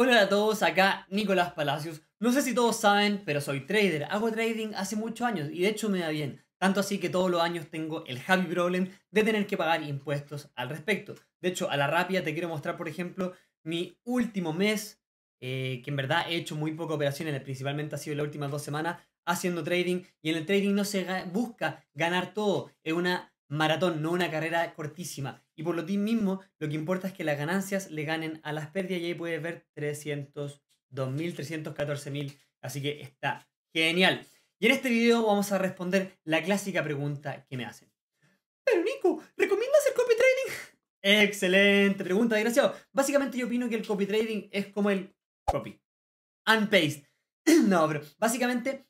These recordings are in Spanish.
Hola a todos, acá Nicolás Palacios. No sé si todos saben, pero soy trader. Hago trading hace muchos años y de hecho me da bien. Tanto así que todos los años tengo el happy problem de tener que pagar impuestos al respecto. De hecho, a la rápida te quiero mostrar, por ejemplo, mi último mes, eh, que en verdad he hecho muy pocas operaciones, principalmente ha sido las últimas dos semanas haciendo trading. Y en el trading no se busca ganar todo, es una maratón, no una carrera cortísima. Y por lo mismo, lo que importa es que las ganancias le ganen a las pérdidas y ahí puedes ver 300, 314.000. Así que está genial. Y en este video vamos a responder la clásica pregunta que me hacen. Pero Nico, ¿recomiendas el copy trading? Excelente pregunta, desgraciado. Básicamente yo opino que el copy trading es como el copy. Unpaste. no, pero básicamente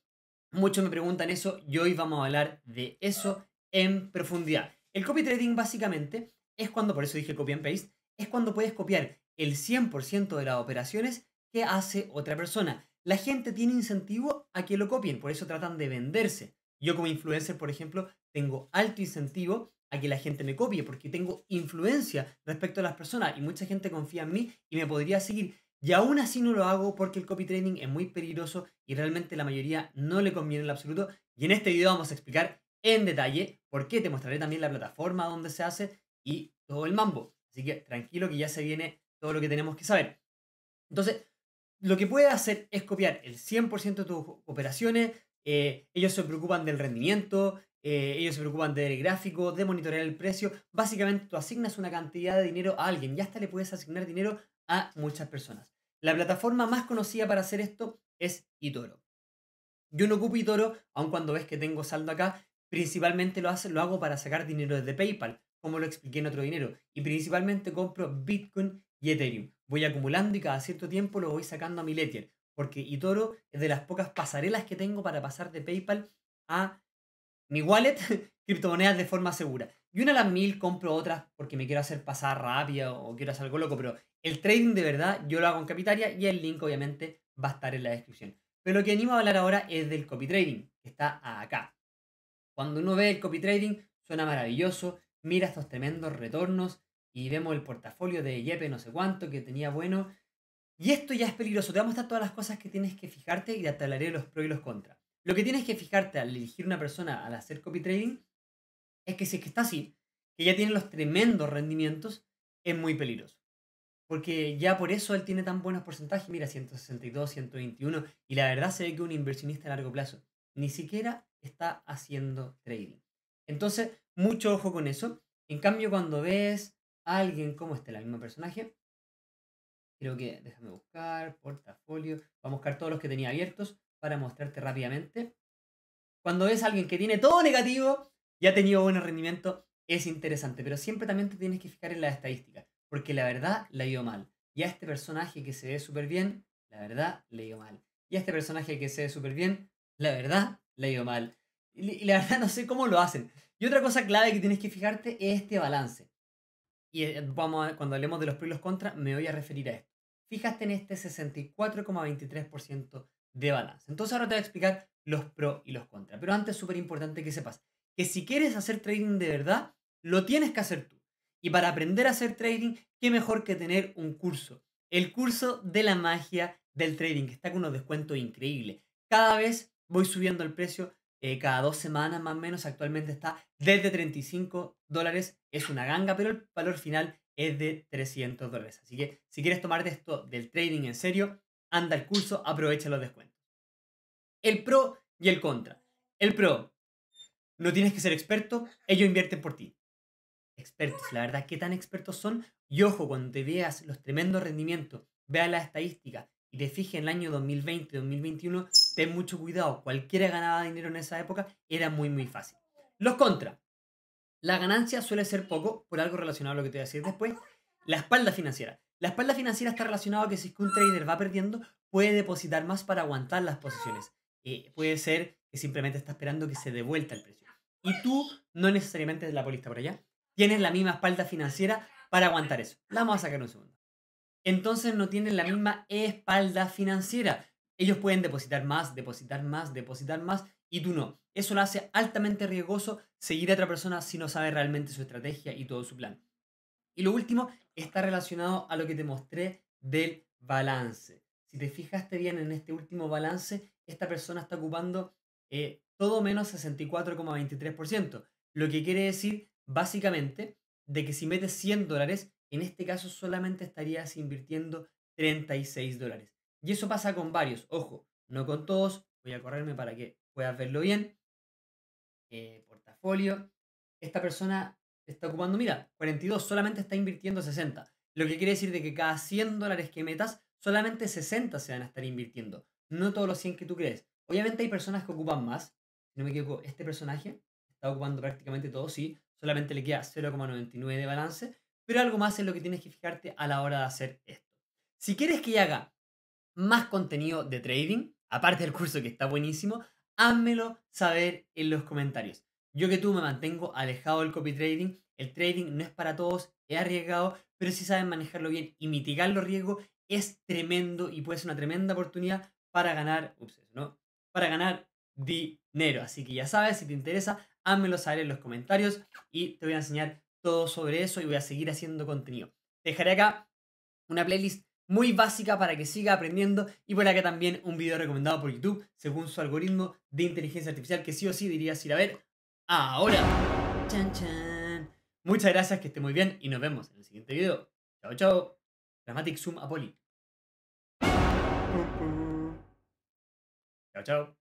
muchos me preguntan eso y hoy vamos a hablar de eso en profundidad. El copy trading básicamente es cuando, por eso dije copy and paste, es cuando puedes copiar el 100% de las operaciones que hace otra persona. La gente tiene incentivo a que lo copien, por eso tratan de venderse. Yo como influencer, por ejemplo, tengo alto incentivo a que la gente me copie porque tengo influencia respecto a las personas y mucha gente confía en mí y me podría seguir. Y aún así no lo hago porque el copy trading es muy peligroso y realmente la mayoría no le conviene en absoluto. Y en este video vamos a explicar en detalle, porque te mostraré también la plataforma donde se hace y todo el mambo. Así que tranquilo que ya se viene todo lo que tenemos que saber. Entonces, lo que puedes hacer es copiar el 100% de tus operaciones. Eh, ellos se preocupan del rendimiento, eh, ellos se preocupan del gráfico, de monitorear el precio. Básicamente, tú asignas una cantidad de dinero a alguien Ya hasta le puedes asignar dinero a muchas personas. La plataforma más conocida para hacer esto es Itoro. Yo no ocupo Itoro, aun cuando ves que tengo saldo acá, Principalmente lo, hace, lo hago para sacar dinero desde PayPal, como lo expliqué en otro dinero. Y principalmente compro Bitcoin y Ethereum. Voy acumulando y cada cierto tiempo lo voy sacando a mi Ledger. Porque Itoro es de las pocas pasarelas que tengo para pasar de PayPal a mi wallet, criptomonedas de forma segura. Y una de las mil compro otras porque me quiero hacer pasar rápida o quiero hacer algo loco, pero el trading de verdad yo lo hago en Capitaria y el link obviamente va a estar en la descripción. Pero lo que animo a hablar ahora es del copy trading, que está acá. Cuando uno ve el copy trading, suena maravilloso, mira estos tremendos retornos y vemos el portafolio de yep no sé cuánto que tenía bueno. Y esto ya es peligroso, te vamos a todas las cosas que tienes que fijarte y te hablaré los pros y los contras. Lo que tienes que fijarte al elegir una persona al hacer copy trading es que si es que está así, que ya tiene los tremendos rendimientos, es muy peligroso. Porque ya por eso él tiene tan buenos porcentajes, mira, 162, 121, y la verdad se ve que un inversionista a largo plazo ni siquiera está haciendo trading. Entonces, mucho ojo con eso. En cambio, cuando ves a alguien como este, el mismo personaje, creo que déjame buscar, portafolio, vamos a buscar todos los que tenía abiertos para mostrarte rápidamente. Cuando ves a alguien que tiene todo negativo y ha tenido buen rendimiento, es interesante, pero siempre también te tienes que fijar en las estadísticas, porque la verdad le dio mal. Y a este personaje que se ve súper bien, la verdad le dio mal. Y a este personaje que se ve súper bien, la verdad leído mal. Y, la verdad no sé cómo lo hacen. Y otra cosa clave que tienes que fijarte es este balance. Y eh, vamos cuando hablemos de los pros y los contras, me voy a referir a esto. Fíjate en este 64,23% de balance. Entonces ahora te voy a explicar los pros y los contras. Pero antes, súper importante que sepas que si quieres hacer trading de verdad, lo tienes que hacer tú. Y para aprender a hacer trading, qué mejor que tener un curso. El curso de la magia del trading, que está con unos descuentos increíbles. Cada vez voy subiendo el precio eh, cada dos semanas más o menos. Actualmente está desde 35 dólares. Es una ganga, pero el valor final es de 300 dólares. Así que si quieres tomarte esto del trading en serio, anda al curso, aprovecha los descuentos. El pro y el contra. El pro, no tienes que ser experto, ellos invierten por ti. Expertos, la verdad, ¿qué tan expertos son? Y ojo, cuando te veas los tremendos rendimientos, veas la estadística y te fije en el año 2020, 2021, ten mucho cuidado. Cualquiera ganaba dinero en esa época, era muy, muy fácil. Los contra. La ganancia suele ser poco, por algo relacionado a lo que te voy a decir después. La espalda financiera. La espalda financiera está relacionada a que si un trader va perdiendo, puede depositar más para aguantar las posiciones. Eh, puede ser que simplemente está esperando que se devuelta el precio. Y tú, no necesariamente es la polista por allá, tienes la misma espalda financiera para aguantar eso. La vamos a sacar un segundo entonces no tienen la misma espalda financiera. Ellos pueden depositar más, depositar más, depositar más y tú no. Eso lo hace altamente riesgoso seguir a otra persona si no sabe realmente su estrategia y todo su plan. Y lo último está relacionado a lo que te mostré del balance. Si te fijaste bien en este último balance, esta persona está ocupando eh, todo menos 64,23%. Lo que quiere decir básicamente de que si metes 100 dólares, en este caso solamente estarías invirtiendo 36 dólares. Y eso pasa con varios, ojo, no con todos. Voy a correrme para que puedas verlo bien. Eh, portafolio. Esta persona está ocupando, mira, 42, solamente está invirtiendo 60. Lo que quiere decir de que cada 100 dólares que metas, solamente 60 se van a estar invirtiendo. No todos los 100 que tú crees. Obviamente hay personas que ocupan más. Si no me equivoco, este personaje está ocupando prácticamente todo, sí. Solamente le queda 0,99 de balance pero algo más es lo que tienes que fijarte a la hora de hacer esto. Si quieres que haga más contenido de trading, aparte del curso que está buenísimo, házmelo saber en los comentarios. Yo que tú me mantengo alejado del copy trading, el trading no es para todos, es arriesgado, pero si sabes manejarlo bien y mitigar los riesgos, es tremendo y puede ser una tremenda oportunidad para ganar, ¿no? Para ganar dinero. Así que ya sabes, si te interesa, házmelo saber en los comentarios y te voy a enseñar todo sobre eso y voy a seguir haciendo contenido. Dejaré acá una playlist muy básica para que siga aprendiendo y por acá también un video recomendado por YouTube según su algoritmo de inteligencia artificial que sí o sí dirías ir a ver ahora. Chan, Muchas gracias, que esté muy bien y nos vemos en el siguiente video. Chao, chao. Dramatic Zoom Poli. Chao, chao.